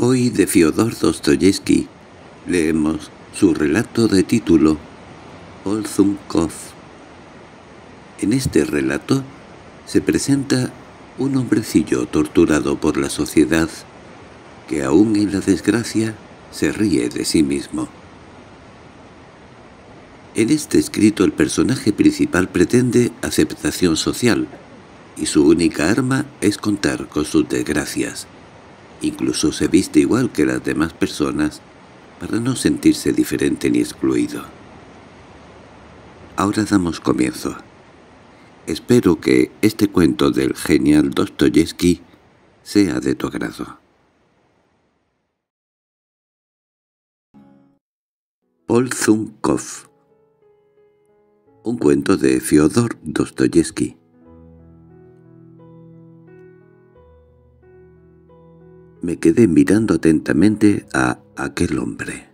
Hoy de Fyodor Dostoyevsky leemos su relato de título Olzumkov. En este relato se presenta un hombrecillo torturado por la sociedad que aún en la desgracia se ríe de sí mismo. En este escrito el personaje principal pretende aceptación social, y su única arma es contar con sus desgracias. Incluso se viste igual que las demás personas para no sentirse diferente ni excluido. Ahora damos comienzo. Espero que este cuento del genial Dostoyevsky sea de tu agrado. Paul Zunkov Un cuento de Fyodor Dostoyevsky Me quedé mirando atentamente a aquel hombre.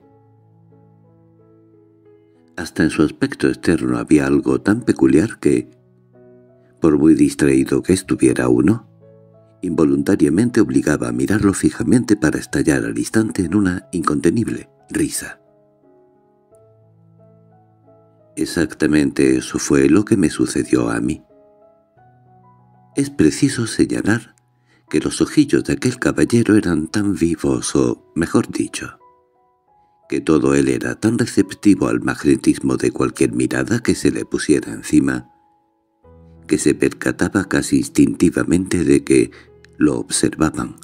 Hasta en su aspecto externo había algo tan peculiar que, por muy distraído que estuviera uno, involuntariamente obligaba a mirarlo fijamente para estallar al instante en una incontenible risa. Exactamente eso fue lo que me sucedió a mí. Es preciso señalar que los ojillos de aquel caballero eran tan vivos o, mejor dicho, que todo él era tan receptivo al magnetismo de cualquier mirada que se le pusiera encima, que se percataba casi instintivamente de que lo observaban.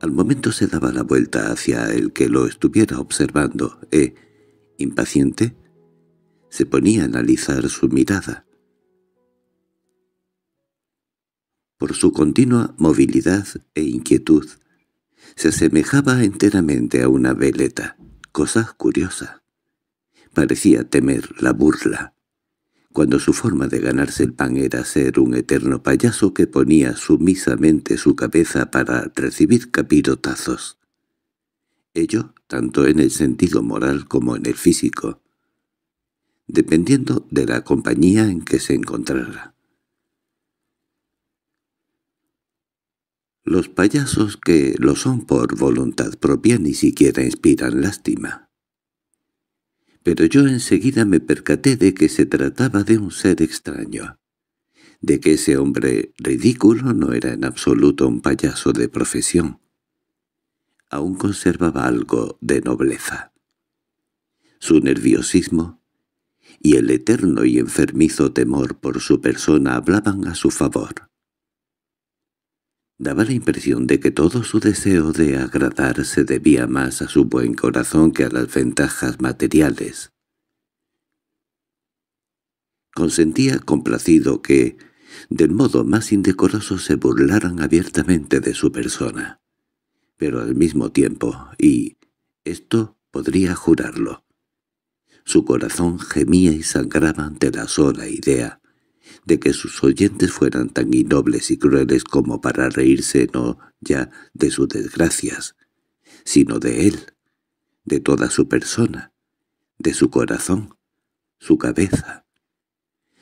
Al momento se daba la vuelta hacia el que lo estuviera observando e, impaciente, se ponía a analizar su mirada. por su continua movilidad e inquietud. Se asemejaba enteramente a una veleta, cosa curiosa. Parecía temer la burla, cuando su forma de ganarse el pan era ser un eterno payaso que ponía sumisamente su cabeza para recibir capirotazos. Ello tanto en el sentido moral como en el físico, dependiendo de la compañía en que se encontrara. Los payasos que lo son por voluntad propia ni siquiera inspiran lástima. Pero yo enseguida me percaté de que se trataba de un ser extraño, de que ese hombre ridículo no era en absoluto un payaso de profesión. Aún conservaba algo de nobleza. Su nerviosismo y el eterno y enfermizo temor por su persona hablaban a su favor. Daba la impresión de que todo su deseo de agradar se debía más a su buen corazón que a las ventajas materiales. Consentía complacido que, del modo más indecoroso, se burlaran abiertamente de su persona. Pero al mismo tiempo, y esto podría jurarlo, su corazón gemía y sangraba ante la sola idea de que sus oyentes fueran tan innobles y crueles como para reírse no ya de sus desgracias, sino de él, de toda su persona, de su corazón, su cabeza,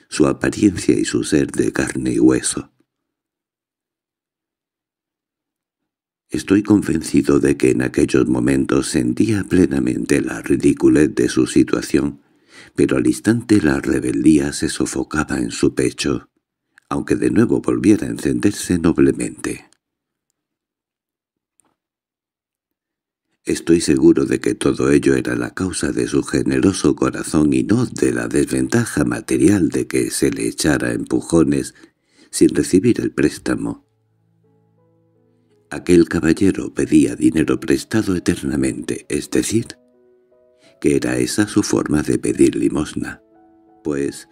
su apariencia y su ser de carne y hueso. Estoy convencido de que en aquellos momentos sentía plenamente la ridiculez de su situación, pero al instante la rebeldía se sofocaba en su pecho, aunque de nuevo volviera a encenderse noblemente. Estoy seguro de que todo ello era la causa de su generoso corazón y no de la desventaja material de que se le echara empujones sin recibir el préstamo. Aquel caballero pedía dinero prestado eternamente, es decir, que era esa su forma de pedir limosna. Pues,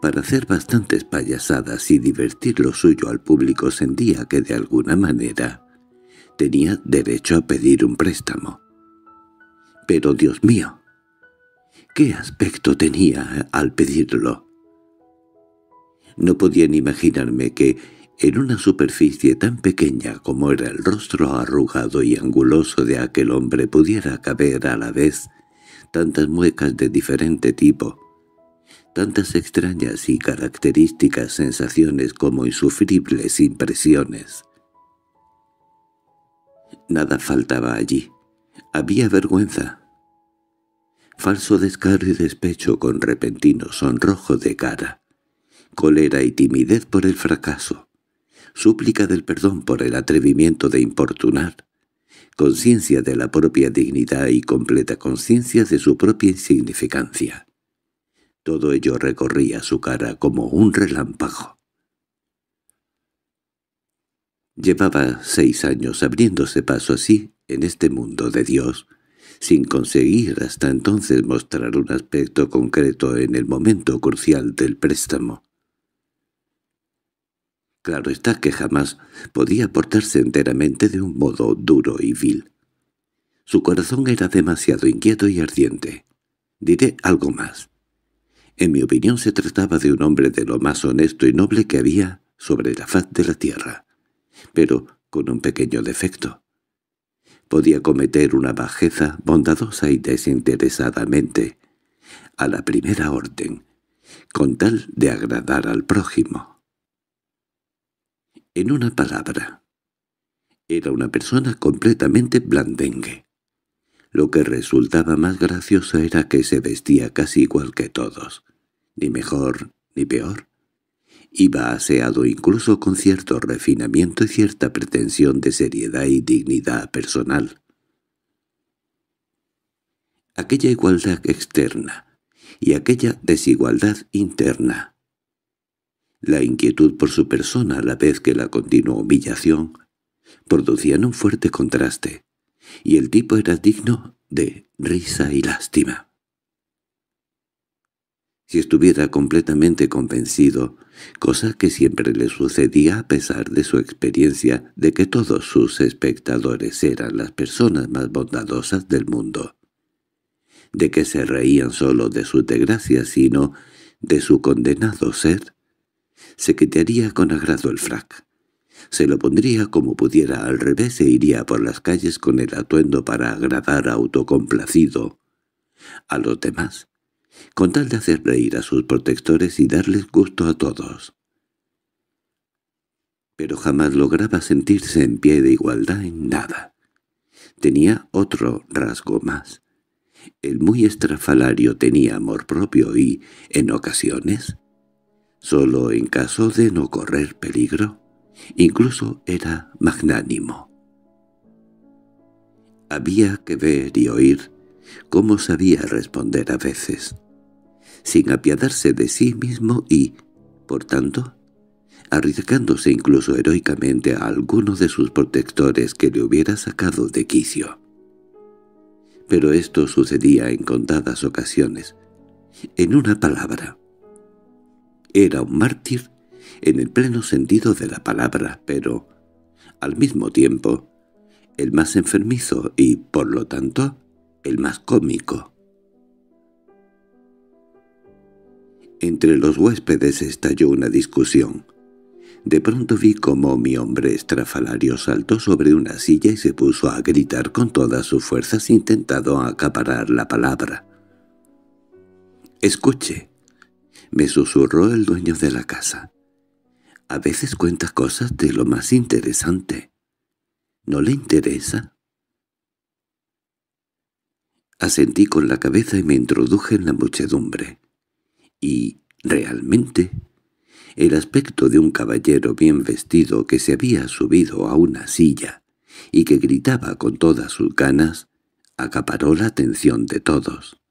para hacer bastantes payasadas y divertir lo suyo al público sentía que de alguna manera tenía derecho a pedir un préstamo. Pero Dios mío, ¿qué aspecto tenía al pedirlo? No podían imaginarme que, en una superficie tan pequeña como era el rostro arrugado y anguloso de aquel hombre pudiera caber a la vez tantas muecas de diferente tipo, tantas extrañas y características sensaciones como insufribles impresiones. Nada faltaba allí. Había vergüenza. Falso descaro y despecho con repentino sonrojo de cara. Cólera y timidez por el fracaso. Súplica del perdón por el atrevimiento de importunar conciencia de la propia dignidad y completa conciencia de su propia insignificancia. Todo ello recorría su cara como un relámpago. Llevaba seis años abriéndose paso así en este mundo de Dios, sin conseguir hasta entonces mostrar un aspecto concreto en el momento crucial del préstamo. Claro está que jamás podía portarse enteramente de un modo duro y vil. Su corazón era demasiado inquieto y ardiente. Diré algo más. En mi opinión se trataba de un hombre de lo más honesto y noble que había sobre la faz de la tierra, pero con un pequeño defecto. Podía cometer una bajeza bondadosa y desinteresadamente, a la primera orden, con tal de agradar al prójimo. En una palabra, era una persona completamente blandengue. Lo que resultaba más gracioso era que se vestía casi igual que todos, ni mejor ni peor. Iba aseado incluso con cierto refinamiento y cierta pretensión de seriedad y dignidad personal. Aquella igualdad externa y aquella desigualdad interna la inquietud por su persona a la vez que la continua humillación producían un fuerte contraste, y el tipo era digno de risa y lástima. Si estuviera completamente convencido, cosa que siempre le sucedía a pesar de su experiencia de que todos sus espectadores eran las personas más bondadosas del mundo, de que se reían solo de sus desgracias, sino de su condenado ser, se quitaría con agrado el frac. Se lo pondría como pudiera al revés e iría por las calles con el atuendo para agradar autocomplacido a los demás, con tal de hacer reír a sus protectores y darles gusto a todos. Pero jamás lograba sentirse en pie de igualdad en nada. Tenía otro rasgo más. El muy estrafalario tenía amor propio y, en ocasiones, solo en caso de no correr peligro. Incluso era magnánimo. Había que ver y oír cómo sabía responder a veces, sin apiadarse de sí mismo y, por tanto, arriesgándose incluso heroicamente a alguno de sus protectores que le hubiera sacado de quicio. Pero esto sucedía en contadas ocasiones. En una palabra, era un mártir en el pleno sentido de la palabra, pero, al mismo tiempo, el más enfermizo y, por lo tanto, el más cómico. Entre los huéspedes estalló una discusión. De pronto vi cómo mi hombre estrafalario saltó sobre una silla y se puso a gritar con todas sus fuerzas intentando acaparar la palabra. —¡Escuche! me susurró el dueño de la casa. A veces cuenta cosas de lo más interesante. ¿No le interesa? Asentí con la cabeza y me introduje en la muchedumbre. Y, realmente, el aspecto de un caballero bien vestido que se había subido a una silla y que gritaba con todas sus ganas, acaparó la atención de todos.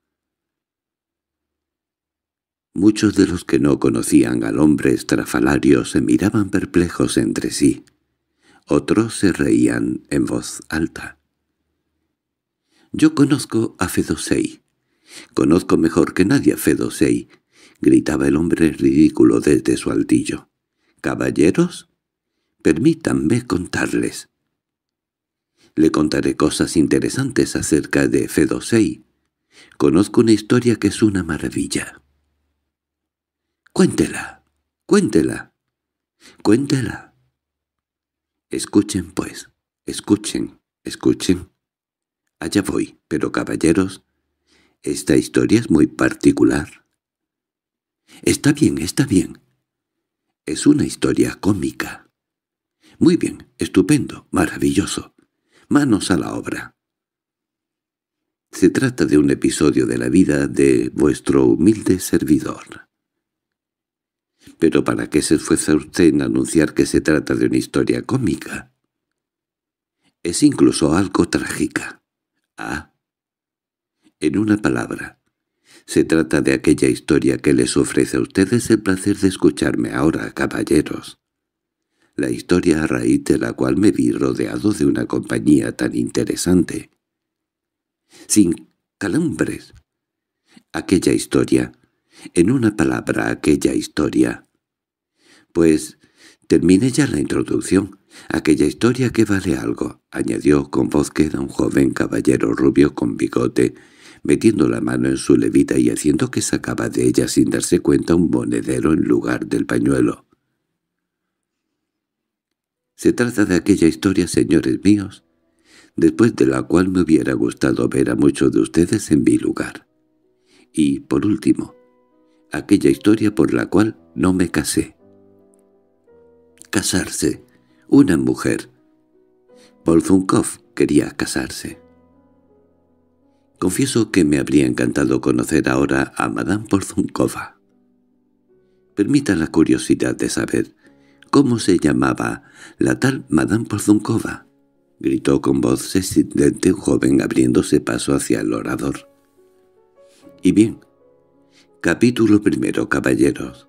Muchos de los que no conocían al hombre estrafalario se miraban perplejos entre sí. Otros se reían en voz alta. «Yo conozco a Fedosei. Conozco mejor que nadie a Fedosei», gritaba el hombre ridículo desde su altillo. «¿Caballeros? Permítanme contarles». Le contaré cosas interesantes acerca de Fedosei. Conozco una historia que es una maravilla. —¡Cuéntela! ¡Cuéntela! ¡Cuéntela! Escuchen, pues, escuchen, escuchen. Allá voy, pero caballeros, esta historia es muy particular. Está bien, está bien. Es una historia cómica. Muy bien, estupendo, maravilloso. Manos a la obra. Se trata de un episodio de la vida de vuestro humilde servidor. —¿Pero para qué se esfuerza usted en anunciar que se trata de una historia cómica? —Es incluso algo trágica. —Ah. En una palabra, se trata de aquella historia que les ofrece a ustedes el placer de escucharme ahora, caballeros. La historia a raíz de la cual me vi rodeado de una compañía tan interesante. Sin calambres. Aquella historia en una palabra aquella historia. Pues terminé ya la introducción. Aquella historia que vale algo, añadió con voz que era un joven caballero rubio con bigote, metiendo la mano en su levita y haciendo que sacaba de ella sin darse cuenta un monedero en lugar del pañuelo. Se trata de aquella historia, señores míos, después de la cual me hubiera gustado ver a muchos de ustedes en mi lugar. Y, por último, aquella historia por la cual no me casé. Casarse. Una mujer. Polzunkov quería casarse. Confieso que me habría encantado conocer ahora a Madame Polzunkova. Permita la curiosidad de saber cómo se llamaba la tal Madame Polzunkova, gritó con voz exilente un joven abriéndose paso hacia el orador. Y bien, Capítulo primero, caballeros.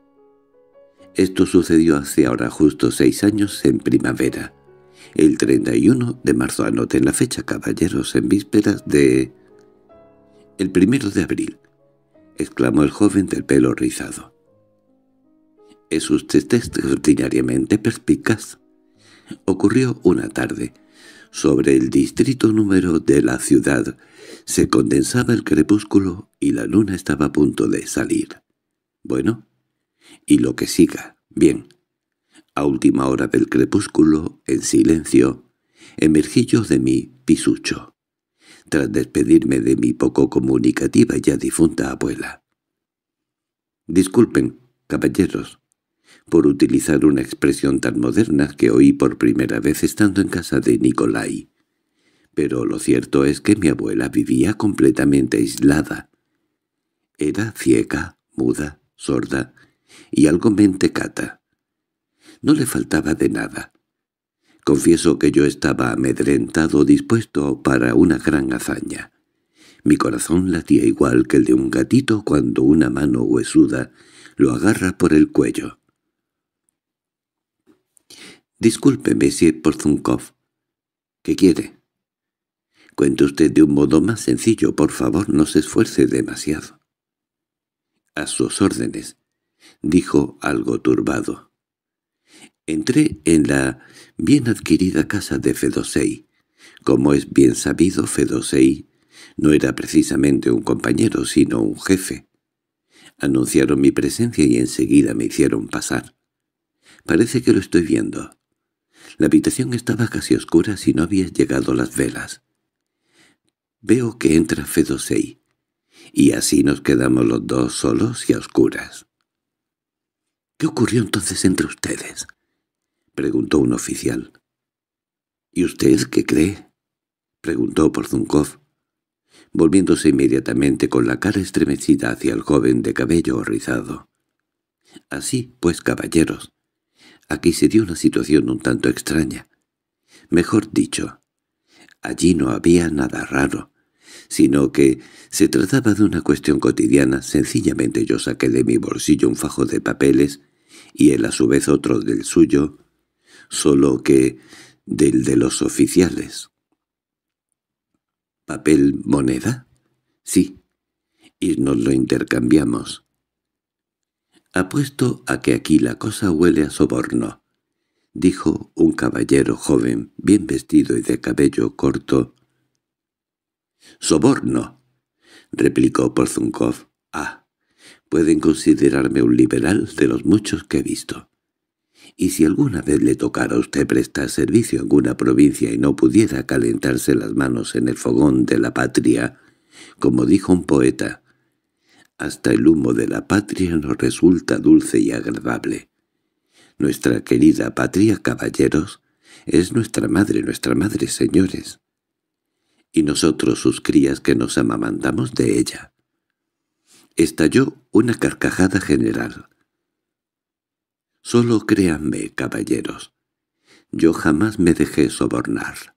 Esto sucedió hace ahora justo seis años en primavera. El 31 de marzo anoten la fecha, caballeros, en vísperas de... El primero de abril, exclamó el joven del pelo rizado. Es usted extraordinariamente perspicaz. Ocurrió una tarde, sobre el distrito número de la ciudad se condensaba el crepúsculo y la luna estaba a punto de salir. Bueno, y lo que siga, bien. A última hora del crepúsculo, en silencio, emergí yo de mi pisucho, tras despedirme de mi poco comunicativa y ya difunta abuela. —Disculpen, caballeros por utilizar una expresión tan moderna que oí por primera vez estando en casa de Nicolai. Pero lo cierto es que mi abuela vivía completamente aislada. Era ciega, muda, sorda y algo mentecata. No le faltaba de nada. Confieso que yo estaba amedrentado, dispuesto para una gran hazaña. Mi corazón latía igual que el de un gatito cuando una mano huesuda lo agarra por el cuello. —Disculpe, por Porzunkov. —¿Qué quiere? —Cuente usted de un modo más sencillo, por favor, no se esfuerce demasiado. —A sus órdenes —dijo algo turbado. Entré en la bien adquirida casa de Fedosey. Como es bien sabido, Fedosey no era precisamente un compañero, sino un jefe. Anunciaron mi presencia y enseguida me hicieron pasar. Parece que lo estoy viendo. La habitación estaba casi oscura si no habían llegado las velas. Veo que entra Fedosei, y así nos quedamos los dos solos y a oscuras. —¿Qué ocurrió entonces entre ustedes? —preguntó un oficial. —¿Y usted qué cree? —preguntó Porzunkov, volviéndose inmediatamente con la cara estremecida hacia el joven de cabello rizado. —Así, pues, caballeros Aquí se dio una situación un tanto extraña. Mejor dicho, allí no había nada raro, sino que se trataba de una cuestión cotidiana. Sencillamente yo saqué de mi bolsillo un fajo de papeles y él a su vez otro del suyo, solo que del de los oficiales. —¿Papel moneda? —Sí. Y nos lo intercambiamos. Apuesto a que aquí la cosa huele a soborno —dijo un caballero joven, bien vestido y de cabello corto. —¡Soborno! —replicó Porzunkov. —Ah, pueden considerarme un liberal de los muchos que he visto. Y si alguna vez le tocara a usted prestar servicio en alguna provincia y no pudiera calentarse las manos en el fogón de la patria, como dijo un poeta, hasta el humo de la patria nos resulta dulce y agradable. Nuestra querida patria, caballeros, es nuestra madre, nuestra madre, señores. Y nosotros, sus crías, que nos amamantamos de ella. Estalló una carcajada general. Solo créanme, caballeros. Yo jamás me dejé sobornar,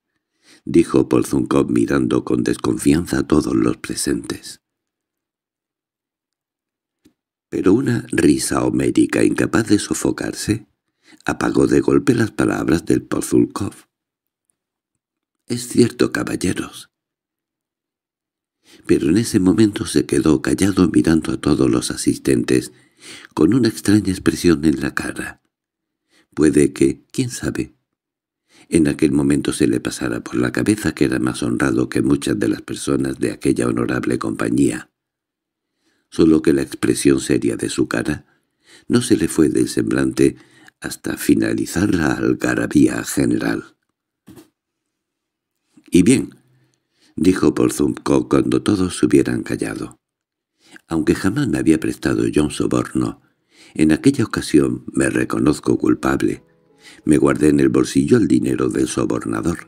dijo Polzunkov mirando con desconfianza a todos los presentes pero una risa homérica incapaz de sofocarse apagó de golpe las palabras del Pozulkov. —Es cierto, caballeros. Pero en ese momento se quedó callado mirando a todos los asistentes, con una extraña expresión en la cara. Puede que, quién sabe, en aquel momento se le pasara por la cabeza que era más honrado que muchas de las personas de aquella honorable compañía solo que la expresión seria de su cara no se le fue del semblante hasta finalizar la algarabía general. —Y bien —dijo Porzumko cuando todos se hubieran callado—, aunque jamás me había prestado yo un soborno, en aquella ocasión me reconozco culpable. Me guardé en el bolsillo el dinero del sobornador.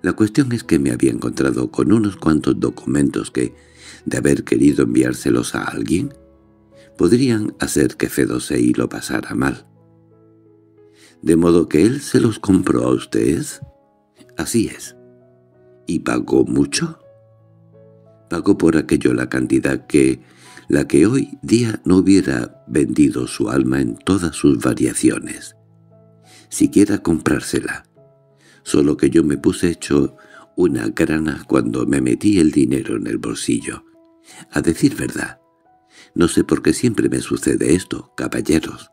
La cuestión es que me había encontrado con unos cuantos documentos que, de haber querido enviárselos a alguien, podrían hacer que Fedosei lo pasara mal. —¿De modo que él se los compró a ustedes? —Así es. —¿Y pagó mucho? —Pagó por aquello la cantidad que, la que hoy día no hubiera vendido su alma en todas sus variaciones. Siquiera comprársela. Solo que yo me puse hecho una grana cuando me metí el dinero en el bolsillo. A decir verdad, no sé por qué siempre me sucede esto, caballeros.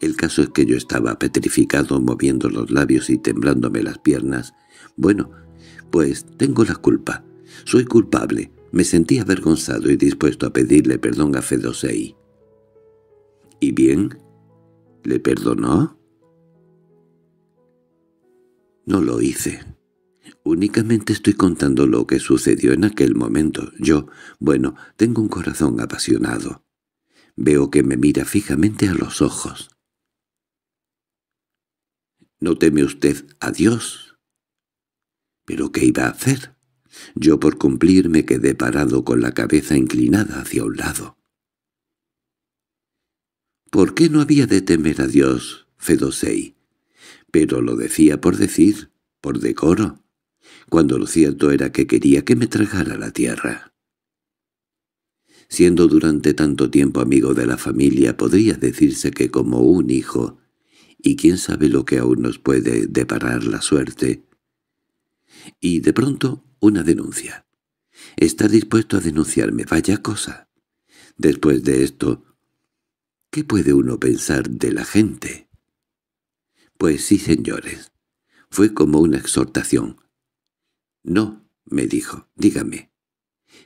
El caso es que yo estaba petrificado, moviendo los labios y temblándome las piernas. Bueno, pues tengo la culpa. Soy culpable. Me sentí avergonzado y dispuesto a pedirle perdón a Fedosei. —¿Y bien? ¿Le perdonó? —No lo hice. Únicamente estoy contando lo que sucedió en aquel momento. Yo, bueno, tengo un corazón apasionado. Veo que me mira fijamente a los ojos. —No teme usted a Dios. —¿Pero qué iba a hacer? Yo por cumplir me quedé parado con la cabeza inclinada hacia un lado. —¿Por qué no había de temer a Dios, Fedosei? Pero lo decía por decir, por decoro cuando lo cierto era que quería que me tragara la tierra. Siendo durante tanto tiempo amigo de la familia, podría decirse que como un hijo, y quién sabe lo que aún nos puede deparar la suerte. Y de pronto, una denuncia. Está dispuesto a denunciarme, vaya cosa. Después de esto, ¿qué puede uno pensar de la gente? Pues sí, señores. Fue como una exhortación. —No —me dijo—, dígame,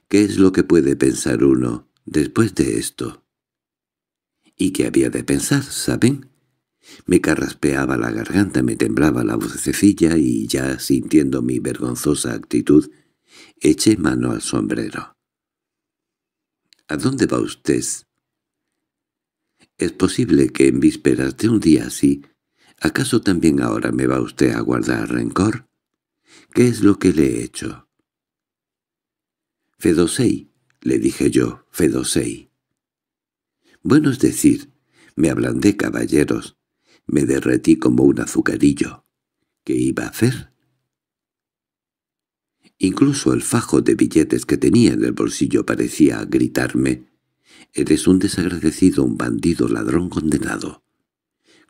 ¿qué es lo que puede pensar uno después de esto? ¿Y qué había de pensar, saben? Me carraspeaba la garganta, me temblaba la vocecilla y ya sintiendo mi vergonzosa actitud, eché mano al sombrero. —¿A dónde va usted? Es posible que en vísperas de un día así, ¿acaso también ahora me va usted a guardar rencor? ¿Qué es lo que le he hecho? Fedosei, le dije yo, Fedosei. Bueno es decir, me ablandé caballeros, me derretí como un azucarillo. ¿Qué iba a hacer? Incluso el fajo de billetes que tenía en el bolsillo parecía gritarme, «Eres un desagradecido, un bandido, ladrón condenado»,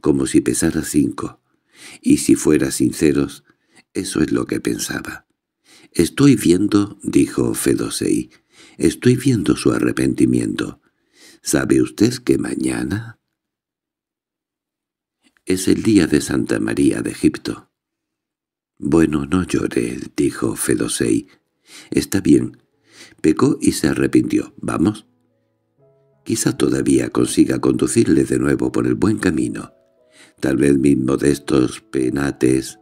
como si pesara cinco, y si fuera sinceros, eso es lo que pensaba. «Estoy viendo», dijo Fedosei, «estoy viendo su arrepentimiento. ¿Sabe usted que mañana...?» «Es el día de Santa María de Egipto». «Bueno, no llore, dijo Fedosei. «Está bien. Pecó y se arrepintió. ¿Vamos?» Quizá todavía consiga conducirle de nuevo por el buen camino. Tal vez mis modestos penates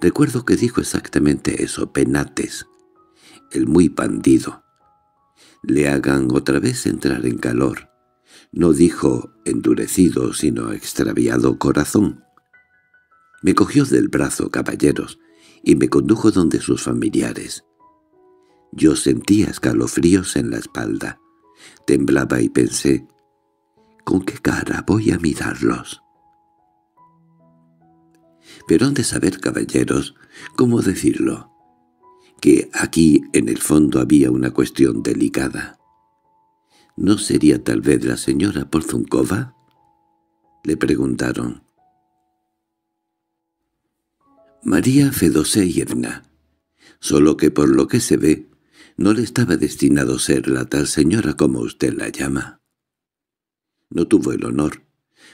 Recuerdo que dijo exactamente eso, Penates, el muy bandido. Le hagan otra vez entrar en calor. No dijo endurecido, sino extraviado corazón. Me cogió del brazo, caballeros, y me condujo donde sus familiares. Yo sentía escalofríos en la espalda. Temblaba y pensé, ¿con qué cara voy a mirarlos? pero han de saber, caballeros, cómo decirlo, que aquí en el fondo había una cuestión delicada. ¿No sería tal vez la señora Polzunkova? Le preguntaron. María Fedoseyevna, solo que por lo que se ve, no le estaba destinado ser la tal señora como usted la llama. No tuvo el honor,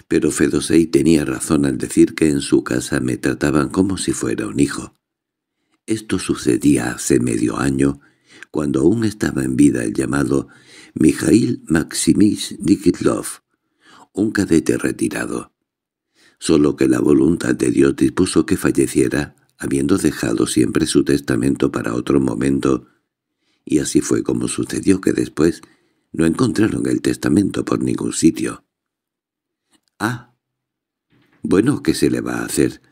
pero Fedosei tenía razón al decir que en su casa me trataban como si fuera un hijo. Esto sucedía hace medio año, cuando aún estaba en vida el llamado Mijail Maximich Nikitlov, un cadete retirado. Solo que la voluntad de Dios dispuso que falleciera, habiendo dejado siempre su testamento para otro momento, y así fue como sucedió que después no encontraron el testamento por ningún sitio. —Ah. Bueno, ¿qué se le va a hacer?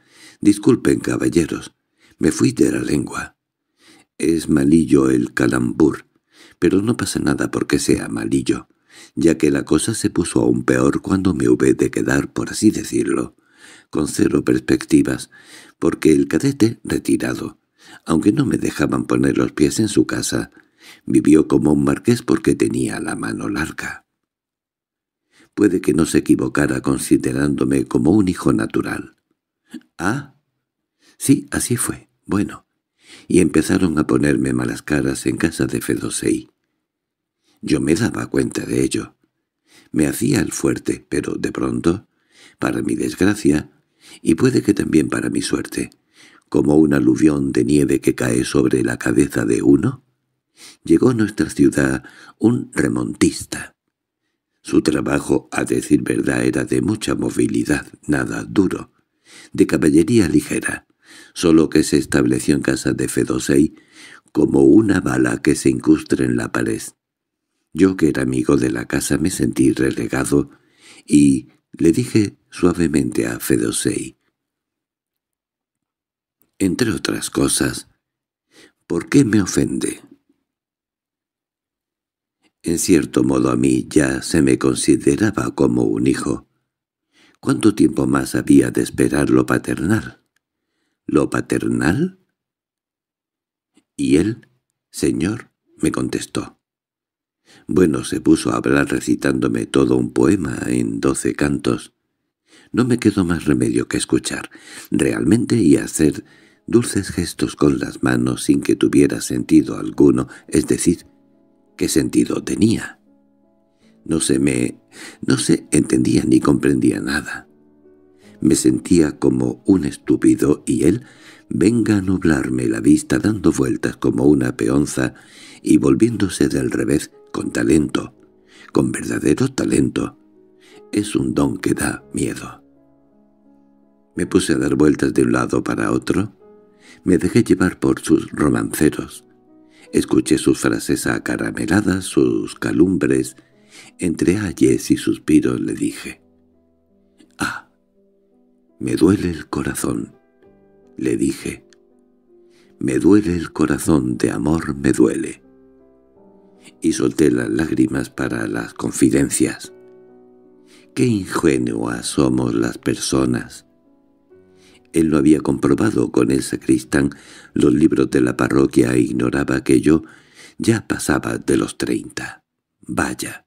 Disculpen, caballeros. Me fui de la lengua. Es malillo el calambur, pero no pasa nada porque sea malillo, ya que la cosa se puso aún peor cuando me hube de quedar, por así decirlo, con cero perspectivas, porque el cadete, retirado, aunque no me dejaban poner los pies en su casa, vivió como un marqués porque tenía la mano larga. Puede que no se equivocara considerándome como un hijo natural. —¿Ah? —Sí, así fue. Bueno. Y empezaron a ponerme malas caras en casa de Fedosei. Yo me daba cuenta de ello. Me hacía el fuerte, pero de pronto, para mi desgracia, y puede que también para mi suerte, como un aluvión de nieve que cae sobre la cabeza de uno, llegó a nuestra ciudad un remontista, su trabajo, a decir verdad, era de mucha movilidad, nada duro, de caballería ligera, solo que se estableció en casa de Fedosey como una bala que se incustre en la pared. Yo, que era amigo de la casa, me sentí relegado y le dije suavemente a Fedosey, Entre otras cosas, ¿por qué me ofende? En cierto modo a mí ya se me consideraba como un hijo. ¿Cuánto tiempo más había de esperar lo paternal? ¿Lo paternal? Y él, señor, me contestó. Bueno, se puso a hablar recitándome todo un poema en doce cantos. No me quedó más remedio que escuchar, realmente, y hacer dulces gestos con las manos sin que tuviera sentido alguno, es decir, ¿Qué sentido tenía? No se me... no se entendía ni comprendía nada. Me sentía como un estúpido y él venga a nublarme la vista dando vueltas como una peonza y volviéndose del revés con talento, con verdadero talento. Es un don que da miedo. Me puse a dar vueltas de un lado para otro. Me dejé llevar por sus romanceros, Escuché sus frases acarameladas, sus calumbres. Entre ayes y suspiros le dije. «Ah, me duele el corazón», le dije. «Me duele el corazón, de amor me duele». Y solté las lágrimas para las confidencias. «Qué ingenuas somos las personas». Él no había comprobado con el sacristán, los libros de la parroquia e ignoraba que yo ya pasaba de los treinta. Vaya,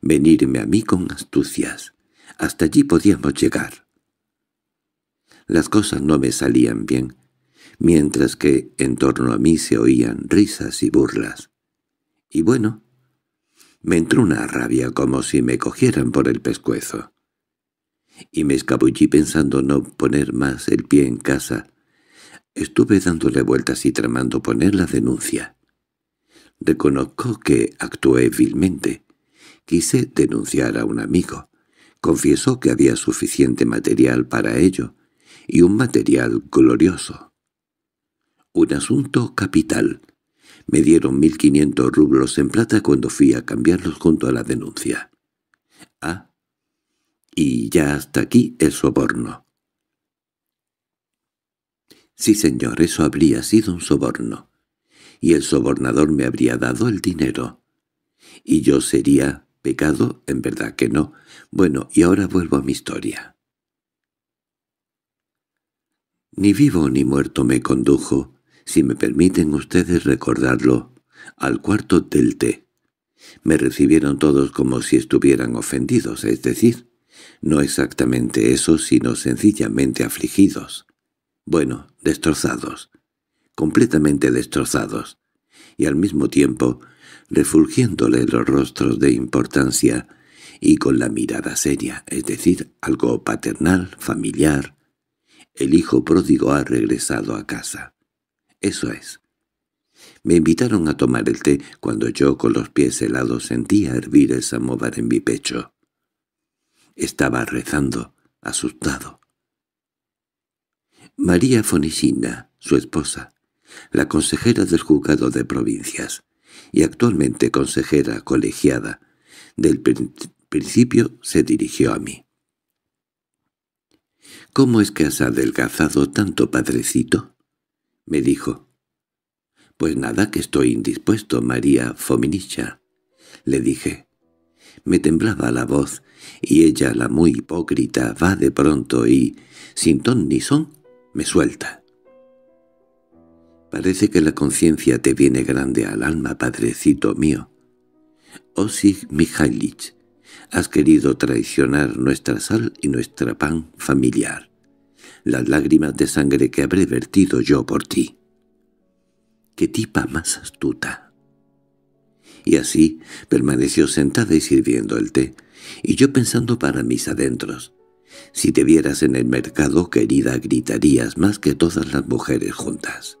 venirme a mí con astucias. Hasta allí podíamos llegar. Las cosas no me salían bien, mientras que en torno a mí se oían risas y burlas. Y bueno, me entró una rabia como si me cogieran por el pescuezo y me escabullí pensando no poner más el pie en casa. Estuve dándole vueltas y tramando poner la denuncia. Reconozco que actué vilmente. Quise denunciar a un amigo. Confiesó que había suficiente material para ello, y un material glorioso. Un asunto capital. Me dieron 1.500 rublos en plata cuando fui a cambiarlos junto a la denuncia. Ah, y ya hasta aquí el soborno. Sí, señor, eso habría sido un soborno. Y el sobornador me habría dado el dinero. Y yo sería pecado, en verdad que no. Bueno, y ahora vuelvo a mi historia. Ni vivo ni muerto me condujo, si me permiten ustedes recordarlo, al cuarto del té. Me recibieron todos como si estuvieran ofendidos, es decir, no exactamente eso, sino sencillamente afligidos. Bueno, destrozados. Completamente destrozados. Y al mismo tiempo, refulgiéndole los rostros de importancia y con la mirada seria, es decir, algo paternal, familiar. El hijo pródigo ha regresado a casa. Eso es. Me invitaron a tomar el té cuando yo con los pies helados sentía hervir el samovar en mi pecho. Estaba rezando, asustado. María Fonisina, su esposa, la consejera del juzgado de provincias, y actualmente consejera colegiada, del principio se dirigió a mí. —¿Cómo es que has adelgazado tanto, padrecito? —me dijo. —Pues nada, que estoy indispuesto, María Fominicha —le dije. Me temblaba la voz, y ella, la muy hipócrita, va de pronto y, sin ton ni son, me suelta. Parece que la conciencia te viene grande al alma, padrecito mío. Osig oh, Mihailich, has querido traicionar nuestra sal y nuestra pan familiar, las lágrimas de sangre que habré vertido yo por ti. ¡Qué tipa más astuta! y así permaneció sentada y sirviendo el té, y yo pensando para mis adentros. Si te vieras en el mercado, querida, gritarías más que todas las mujeres juntas.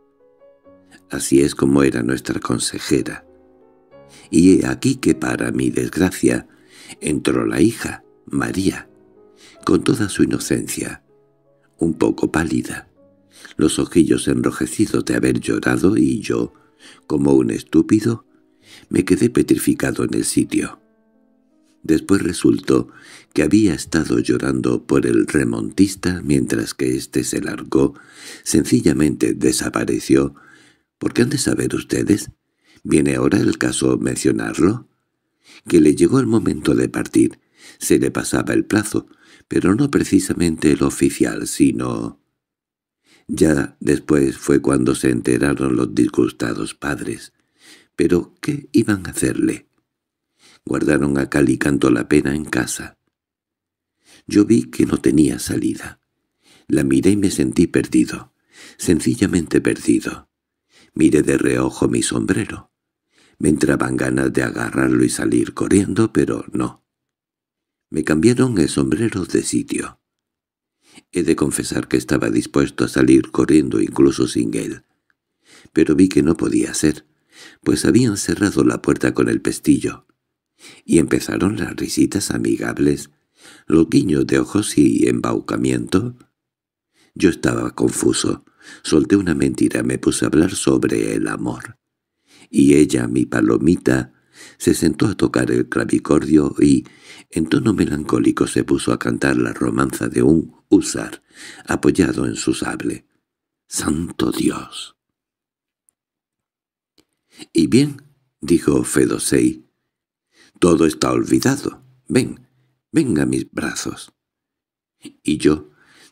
Así es como era nuestra consejera. Y he aquí que para mi desgracia entró la hija, María, con toda su inocencia, un poco pálida, los ojillos enrojecidos de haber llorado y yo, como un estúpido, me quedé petrificado en el sitio. Después resultó que había estado llorando por el remontista mientras que éste se largó, sencillamente desapareció. ¿Por qué han de saber ustedes? ¿Viene ahora el caso mencionarlo? Que le llegó el momento de partir. Se le pasaba el plazo, pero no precisamente el oficial, sino... Ya después fue cuando se enteraron los disgustados padres. Pero, ¿qué iban a hacerle? Guardaron a Cali canto la pena en casa. Yo vi que no tenía salida. La miré y me sentí perdido, sencillamente perdido. Miré de reojo mi sombrero. Me entraban ganas de agarrarlo y salir corriendo, pero no. Me cambiaron el sombrero de sitio. He de confesar que estaba dispuesto a salir corriendo incluso sin él. Pero vi que no podía ser pues habían cerrado la puerta con el pestillo. Y empezaron las risitas amigables, los guiños de ojos y embaucamiento. Yo estaba confuso. Solté una mentira, me puse a hablar sobre el amor. Y ella, mi palomita, se sentó a tocar el clavicordio y, en tono melancólico, se puso a cantar la romanza de un húsar, apoyado en su sable. ¡Santo Dios! —Y bien —dijo Fedosei—, todo está olvidado. Ven, ven a mis brazos. Y yo,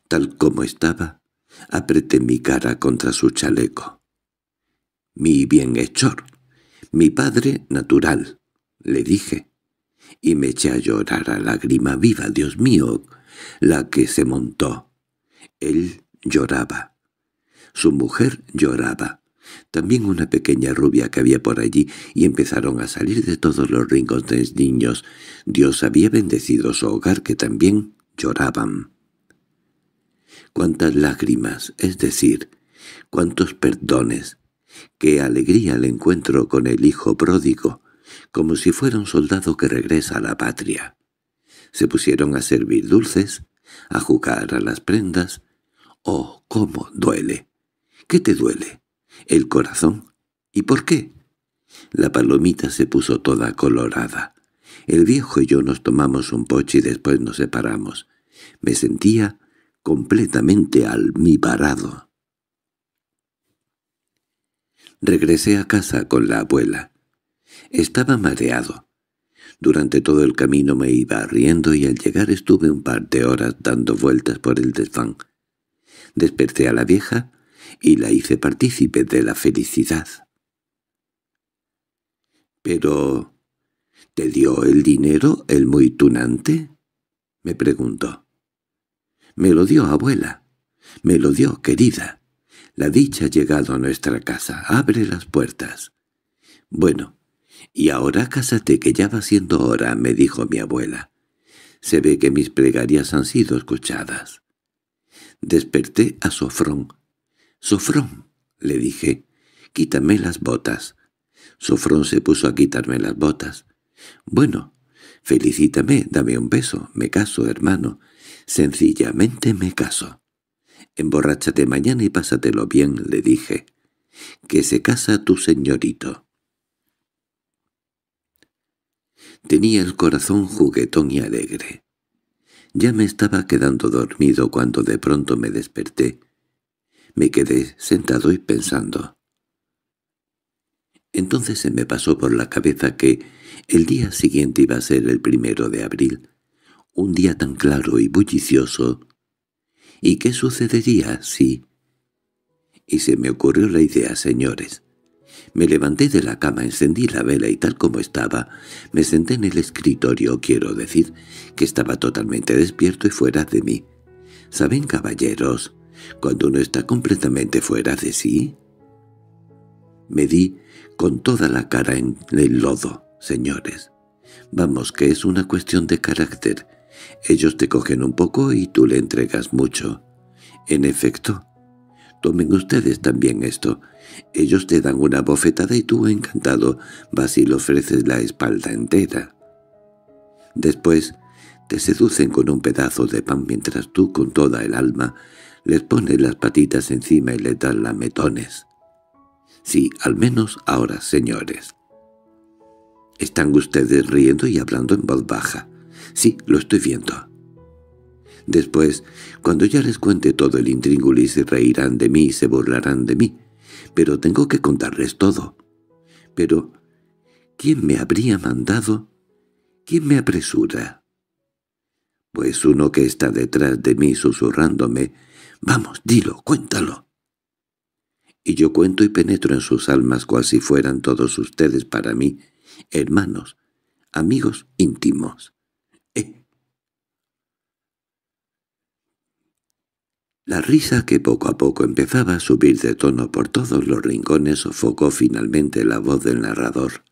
tal como estaba, apreté mi cara contra su chaleco. —Mi bienhechor, mi padre natural —le dije— y me eché a llorar a lágrima viva, Dios mío, la que se montó. Él lloraba. Su mujer lloraba también una pequeña rubia que había por allí, y empezaron a salir de todos los rincones niños. Dios había bendecido su hogar, que también lloraban. Cuántas lágrimas, es decir, cuántos perdones, qué alegría el encuentro con el hijo pródigo, como si fuera un soldado que regresa a la patria. Se pusieron a servir dulces, a jugar a las prendas. ¡Oh, cómo duele! ¿Qué te duele? el corazón. ¿Y por qué? La palomita se puso toda colorada. El viejo y yo nos tomamos un poche y después nos separamos. Me sentía completamente almibarado. Regresé a casa con la abuela. Estaba mareado. Durante todo el camino me iba riendo y al llegar estuve un par de horas dando vueltas por el desván. Desperté a la vieja y la hice partícipe de la felicidad. —¿Pero te dio el dinero el muy tunante? —me preguntó. —Me lo dio, abuela. Me lo dio, querida. La dicha ha llegado a nuestra casa. Abre las puertas. —Bueno, y ahora cásate que ya va siendo hora —me dijo mi abuela. Se ve que mis plegarias han sido escuchadas. Desperté a Sofrón —¡Sofrón! —le dije. —Quítame las botas. Sofrón se puso a quitarme las botas. —Bueno, felicítame, dame un beso, me caso, hermano. Sencillamente me caso. —Emborráchate mañana y pásatelo bien —le dije—, que se casa tu señorito. Tenía el corazón juguetón y alegre. Ya me estaba quedando dormido cuando de pronto me desperté me quedé sentado y pensando. Entonces se me pasó por la cabeza que el día siguiente iba a ser el primero de abril, un día tan claro y bullicioso. ¿Y qué sucedería si...? Y se me ocurrió la idea, señores. Me levanté de la cama, encendí la vela y tal como estaba, me senté en el escritorio, quiero decir, que estaba totalmente despierto y fuera de mí. ¿Saben, caballeros? cuando uno está completamente fuera de sí? Me di con toda la cara en el lodo, señores. Vamos, que es una cuestión de carácter. Ellos te cogen un poco y tú le entregas mucho. En efecto, tomen ustedes también esto. Ellos te dan una bofetada y tú, encantado, vas y le ofreces la espalda entera. Después te seducen con un pedazo de pan mientras tú, con toda el alma, les pone las patitas encima y les da lametones. Sí, al menos ahora, señores. Están ustedes riendo y hablando en voz baja. Sí, lo estoy viendo. Después, cuando ya les cuente todo el intríngulis, se reirán de mí y se burlarán de mí. Pero tengo que contarles todo. Pero, ¿quién me habría mandado? ¿Quién me apresura? Pues uno que está detrás de mí susurrándome Vamos, dilo, cuéntalo. Y yo cuento y penetro en sus almas cual si fueran todos ustedes para mí, hermanos, amigos íntimos. Eh. La risa que poco a poco empezaba a subir de tono por todos los rincones sofocó finalmente la voz del narrador,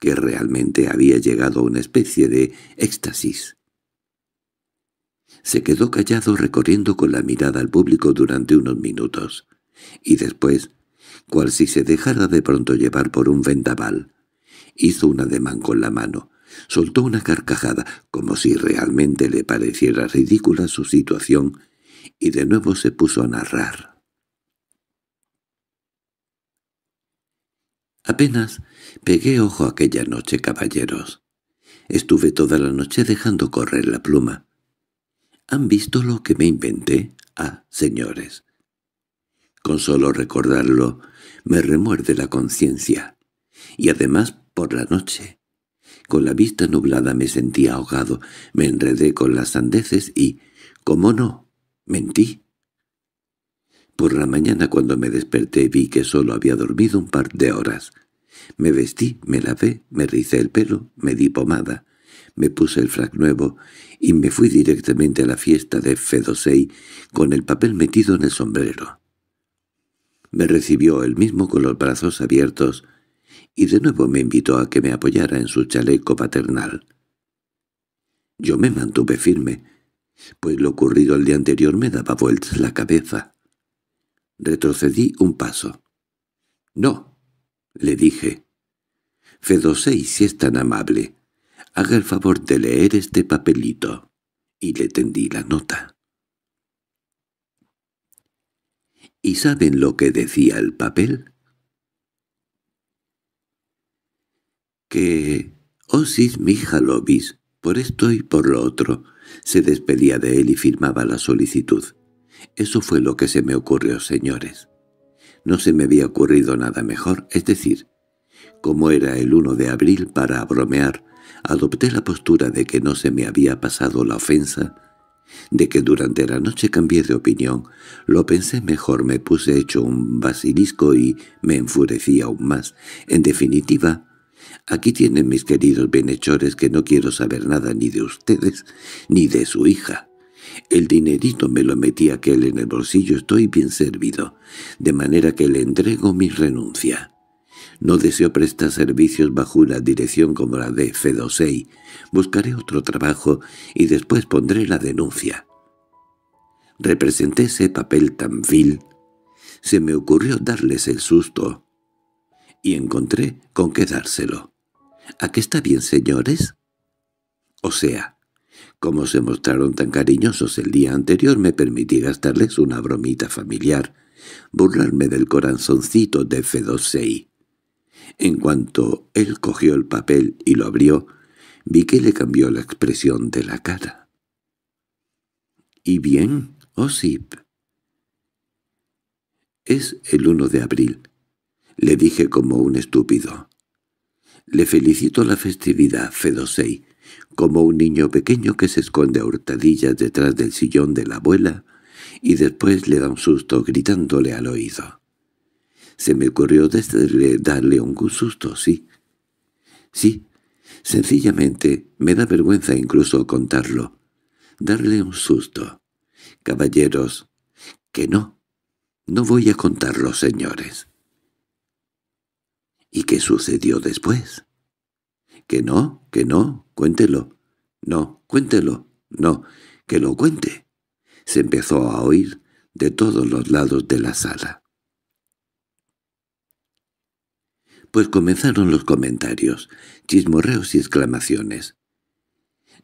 que realmente había llegado a una especie de éxtasis. Se quedó callado recorriendo con la mirada al público durante unos minutos, y después, cual si se dejara de pronto llevar por un vendaval, hizo un ademán con la mano, soltó una carcajada, como si realmente le pareciera ridícula su situación, y de nuevo se puso a narrar. Apenas pegué ojo aquella noche, caballeros. Estuve toda la noche dejando correr la pluma. ¿Han visto lo que me inventé? Ah, señores. Con solo recordarlo me remuerde la conciencia. Y además por la noche. Con la vista nublada me sentí ahogado, me enredé con las sandeces y, cómo no, mentí. Por la mañana cuando me desperté vi que solo había dormido un par de horas. Me vestí, me lavé, me ricé el pelo, me di pomada me puse el frac nuevo y me fui directamente a la fiesta de Fedosei con el papel metido en el sombrero. Me recibió él mismo con los brazos abiertos y de nuevo me invitó a que me apoyara en su chaleco paternal. Yo me mantuve firme, pues lo ocurrido el día anterior me daba vueltas la cabeza. Retrocedí un paso. —¡No! —le dije. —Fedosei, si es tan amable, haga el favor de leer este papelito. Y le tendí la nota. ¿Y saben lo que decía el papel? Que Osis oh, Mijalovis, por esto y por lo otro, se despedía de él y firmaba la solicitud. Eso fue lo que se me ocurrió, señores. No se me había ocurrido nada mejor, es decir, como era el 1 de abril para bromear adopté la postura de que no se me había pasado la ofensa, de que durante la noche cambié de opinión, lo pensé mejor, me puse hecho un basilisco y me enfurecí aún más. En definitiva, aquí tienen mis queridos bienhechores que no quiero saber nada ni de ustedes ni de su hija. El dinerito me lo metí aquel en el bolsillo, estoy bien servido, de manera que le entrego mi renuncia. No deseo prestar servicios bajo una dirección como la de Fedosei. Buscaré otro trabajo y después pondré la denuncia. Representé ese papel tan vil. Se me ocurrió darles el susto. Y encontré con qué dárselo. ¿A qué está bien, señores? O sea, como se mostraron tan cariñosos el día anterior, me permití gastarles una bromita familiar, burlarme del corazoncito de Fedosei. En cuanto él cogió el papel y lo abrió, vi que le cambió la expresión de la cara. —¿Y bien, Osip? —Es el 1 de abril —le dije como un estúpido. —Le felicito la festividad, Fedosei. Como un niño pequeño que se esconde a hurtadillas detrás del sillón de la abuela y después le da un susto gritándole al oído. Se me ocurrió darle un susto, sí. Sí, sencillamente me da vergüenza incluso contarlo. Darle un susto. Caballeros, que no. No voy a contarlo, señores. —¿Y qué sucedió después? —Que no, que no, cuéntelo. —No, cuéntelo. —No, que lo cuente. Se empezó a oír de todos los lados de la sala. pues comenzaron los comentarios, chismorreos y exclamaciones.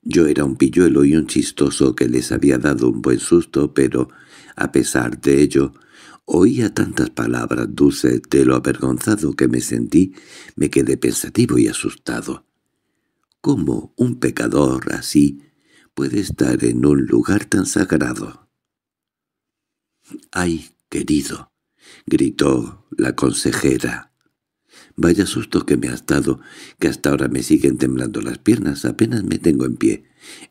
Yo era un pilluelo y un chistoso que les había dado un buen susto, pero, a pesar de ello, oía tantas palabras dulces de lo avergonzado que me sentí, me quedé pensativo y asustado. ¿Cómo un pecador así puede estar en un lugar tan sagrado? —¡Ay, querido! —gritó la consejera. Vaya susto que me has dado, que hasta ahora me siguen temblando las piernas, apenas me tengo en pie.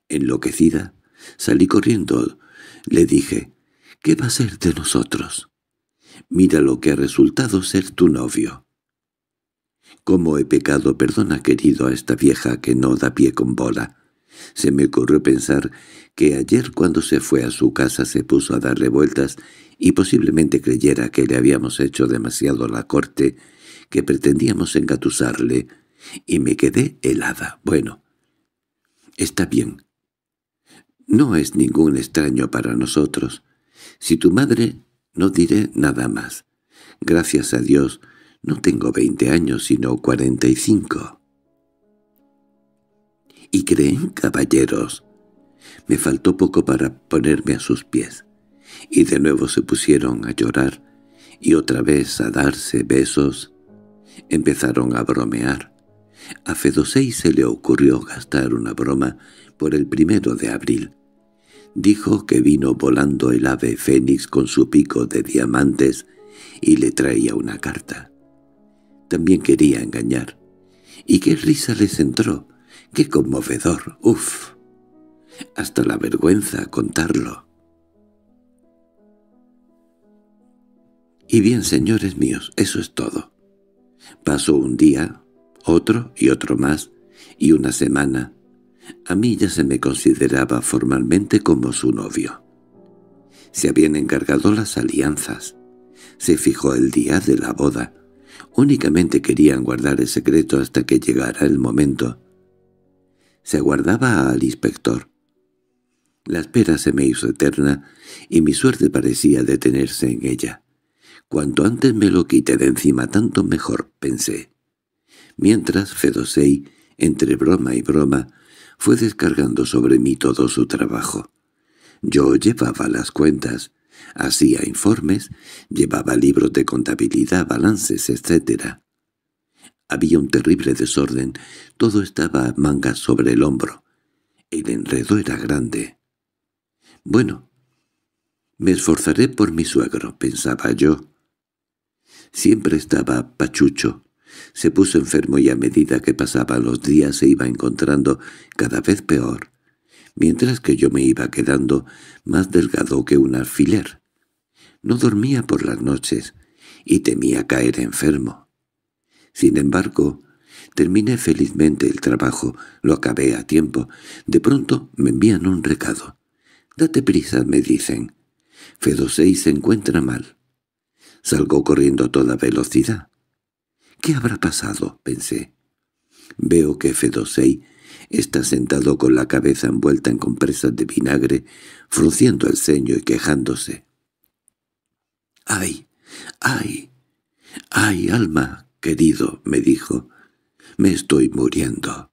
Enloquecida, salí corriendo. Le dije, «¿Qué va a ser de nosotros?» «Mira lo que ha resultado ser tu novio». «Cómo he pecado, perdona, querido, a esta vieja que no da pie con bola». Se me ocurrió pensar que ayer cuando se fue a su casa se puso a darle vueltas y posiblemente creyera que le habíamos hecho demasiado la corte que pretendíamos engatusarle, y me quedé helada. Bueno, está bien. No es ningún extraño para nosotros. Si tu madre, no diré nada más. Gracias a Dios, no tengo veinte años, sino cuarenta y cinco. ¿Y creen, caballeros? Me faltó poco para ponerme a sus pies. Y de nuevo se pusieron a llorar, y otra vez a darse besos, Empezaron a bromear. A Fedosei se le ocurrió gastar una broma por el primero de abril. Dijo que vino volando el ave fénix con su pico de diamantes y le traía una carta. También quería engañar. Y qué risa les entró, qué conmovedor, ¡Uf! Hasta la vergüenza contarlo. Y bien, señores míos, eso es todo. Pasó un día, otro y otro más, y una semana. A mí ya se me consideraba formalmente como su novio. Se habían encargado las alianzas. Se fijó el día de la boda. Únicamente querían guardar el secreto hasta que llegara el momento. Se guardaba al inspector. La espera se me hizo eterna y mi suerte parecía detenerse en ella. Cuanto antes me lo quite de encima, tanto mejor, pensé. Mientras Fedosei, entre broma y broma, fue descargando sobre mí todo su trabajo. Yo llevaba las cuentas, hacía informes, llevaba libros de contabilidad, balances, etc. Había un terrible desorden, todo estaba mangas sobre el hombro. El enredo era grande. Bueno, me esforzaré por mi suegro, pensaba yo. Siempre estaba pachucho. Se puso enfermo y a medida que pasaban los días se iba encontrando cada vez peor, mientras que yo me iba quedando más delgado que un alfiler. No dormía por las noches y temía caer enfermo. Sin embargo, terminé felizmente el trabajo, lo acabé a tiempo. De pronto me envían un recado. «Date prisa», me dicen. «Fedosei se encuentra mal». Salgo corriendo a toda velocidad. ¿Qué habrá pasado? pensé. Veo que Fedosei está sentado con la cabeza envuelta en compresas de vinagre, frunciendo el ceño y quejándose. —¡Ay! ¡Ay! ¡Ay, alma, querido! —me dijo. —Me estoy muriendo.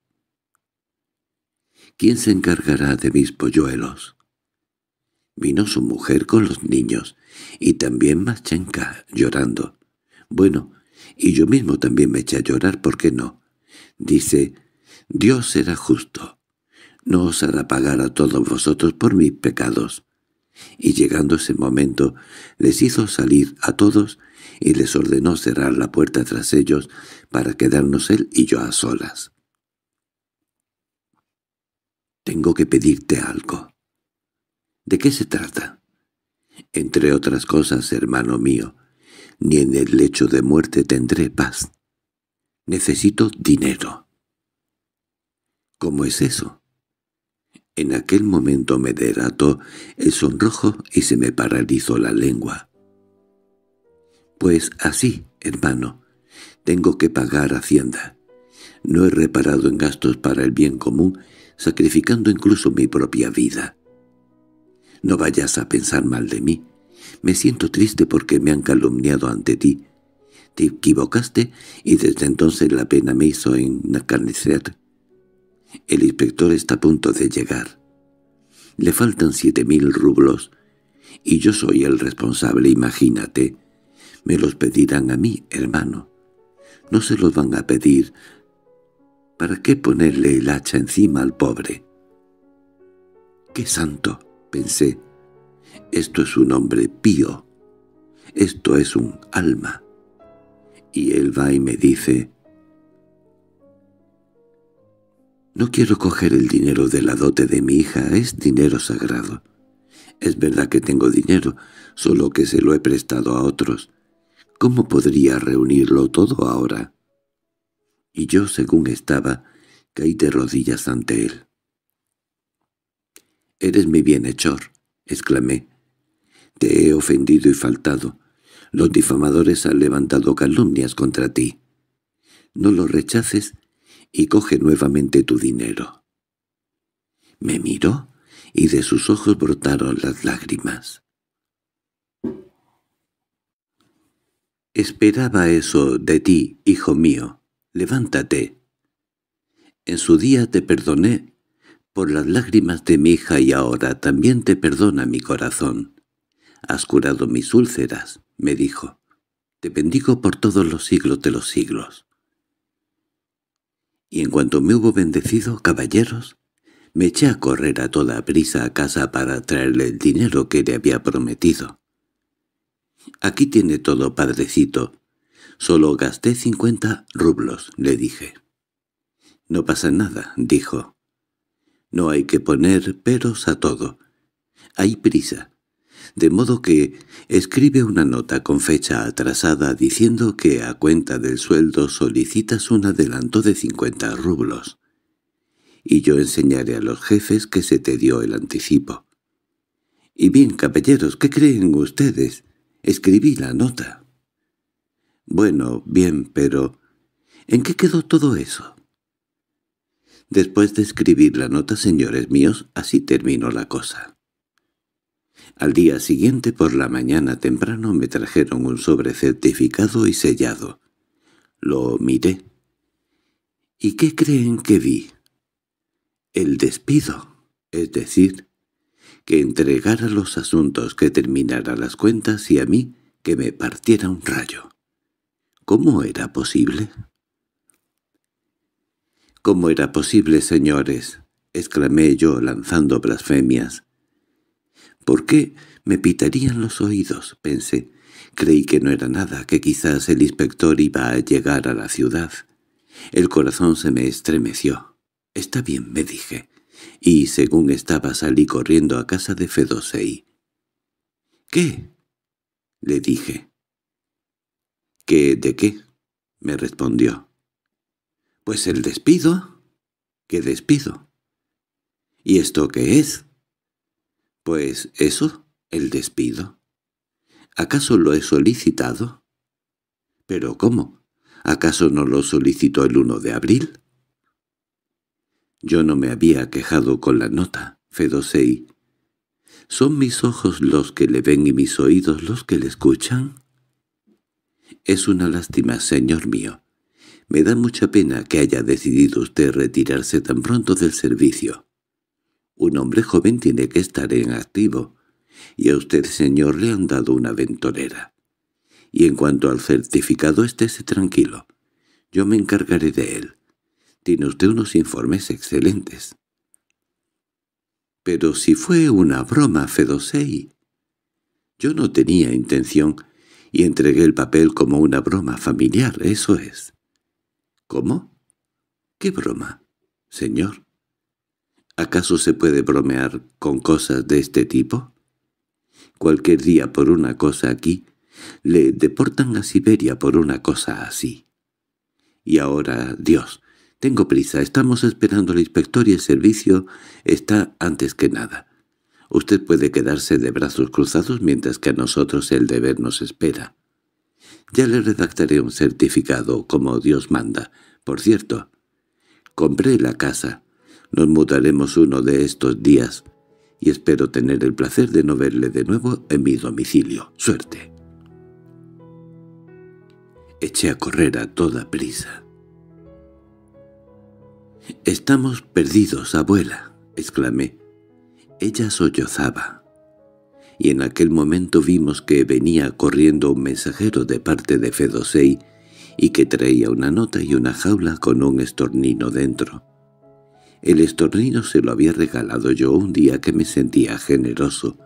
—¿Quién se encargará de mis polluelos? Vino su mujer con los niños, y también Machenka, llorando. Bueno, y yo mismo también me eché a llorar, ¿por qué no? Dice, Dios será justo, no os hará pagar a todos vosotros por mis pecados. Y llegando ese momento, les hizo salir a todos y les ordenó cerrar la puerta tras ellos para quedarnos él y yo a solas. «Tengo que pedirte algo», ¿De qué se trata? Entre otras cosas, hermano mío, ni en el lecho de muerte tendré paz. Necesito dinero. ¿Cómo es eso? En aquel momento me derató el sonrojo y se me paralizó la lengua. Pues así, hermano, tengo que pagar hacienda. No he reparado en gastos para el bien común, sacrificando incluso mi propia vida. No vayas a pensar mal de mí. Me siento triste porque me han calumniado ante ti. Te equivocaste y desde entonces la pena me hizo encarnecer. El inspector está a punto de llegar. Le faltan siete mil rublos y yo soy el responsable, imagínate. Me los pedirán a mí, hermano. No se los van a pedir. ¿Para qué ponerle el hacha encima al pobre? ¡Qué santo! Pensé, esto es un hombre pío, esto es un alma. Y él va y me dice, no quiero coger el dinero de la dote de mi hija, es dinero sagrado. Es verdad que tengo dinero, solo que se lo he prestado a otros. ¿Cómo podría reunirlo todo ahora? Y yo, según estaba, caí de rodillas ante él. «Eres mi bienhechor», exclamé. «Te he ofendido y faltado. Los difamadores han levantado calumnias contra ti. No lo rechaces y coge nuevamente tu dinero». Me miró y de sus ojos brotaron las lágrimas. «Esperaba eso de ti, hijo mío. Levántate. En su día te perdoné por las lágrimas de mi hija y ahora también te perdona mi corazón. Has curado mis úlceras, me dijo. Te bendigo por todos los siglos de los siglos. Y en cuanto me hubo bendecido, caballeros, me eché a correr a toda prisa a casa para traerle el dinero que le había prometido. «Aquí tiene todo, padrecito. Solo gasté cincuenta rublos», le dije. «No pasa nada», dijo. No hay que poner peros a todo. Hay prisa. De modo que escribe una nota con fecha atrasada diciendo que a cuenta del sueldo solicitas un adelanto de 50 rublos. Y yo enseñaré a los jefes que se te dio el anticipo. Y bien, caballeros, ¿qué creen ustedes? Escribí la nota. Bueno, bien, pero... ¿En qué quedó todo eso? Después de escribir la nota, señores míos, así terminó la cosa. Al día siguiente por la mañana temprano me trajeron un sobre certificado y sellado. Lo miré. ¿Y qué creen que vi? El despido, es decir, que entregara los asuntos, que terminara las cuentas y a mí que me partiera un rayo. ¿Cómo era posible? —¿Cómo era posible, señores? —exclamé yo lanzando blasfemias. —¿Por qué? Me pitarían los oídos, pensé. Creí que no era nada, que quizás el inspector iba a llegar a la ciudad. El corazón se me estremeció. —Está bien —me dije— y según estaba salí corriendo a casa de Fedosei. —¿Qué? —le dije. —¿Qué de qué? —me respondió. Pues el despido. ¿Qué despido? ¿Y esto qué es? Pues eso, el despido. ¿Acaso lo he solicitado? ¿Pero cómo? ¿Acaso no lo solicitó el 1 de abril? Yo no me había quejado con la nota, Fedosei. ¿Son mis ojos los que le ven y mis oídos los que le escuchan? Es una lástima, señor mío, me da mucha pena que haya decidido usted retirarse tan pronto del servicio. Un hombre joven tiene que estar en activo, y a usted, señor, le han dado una ventolera. Y en cuanto al certificado, estése tranquilo. Yo me encargaré de él. Tiene usted unos informes excelentes. —Pero si fue una broma, Fedosei. ¿eh? Yo no tenía intención, y entregué el papel como una broma familiar, eso es. —¿Cómo? —¿Qué broma, señor? —¿Acaso se puede bromear con cosas de este tipo? Cualquier día por una cosa aquí, le deportan a Siberia por una cosa así. Y ahora, Dios, tengo prisa, estamos esperando al inspector y el servicio está antes que nada. Usted puede quedarse de brazos cruzados mientras que a nosotros el deber nos espera. Ya le redactaré un certificado, como Dios manda. Por cierto, compré la casa. Nos mudaremos uno de estos días y espero tener el placer de no verle de nuevo en mi domicilio. Suerte. Eché a correr a toda prisa. «Estamos perdidos, abuela», exclamé. Ella sollozaba, y en aquel momento vimos que venía corriendo un mensajero de parte de Fedosei y que traía una nota y una jaula con un estornino dentro. El estornino se lo había regalado yo un día que me sentía generoso.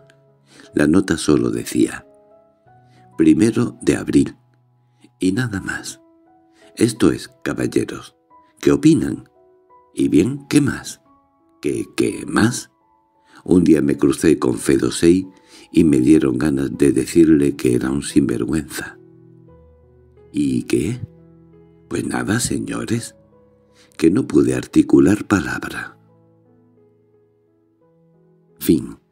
La nota solo decía «Primero de abril» y nada más. Esto es, caballeros, ¿qué opinan? ¿Y bien qué más? ¿Qué, qué más? Un día me crucé con Fedosei y me dieron ganas de decirle que era un sinvergüenza. —¿Y qué? —Pues nada, señores, que no pude articular palabra. Fin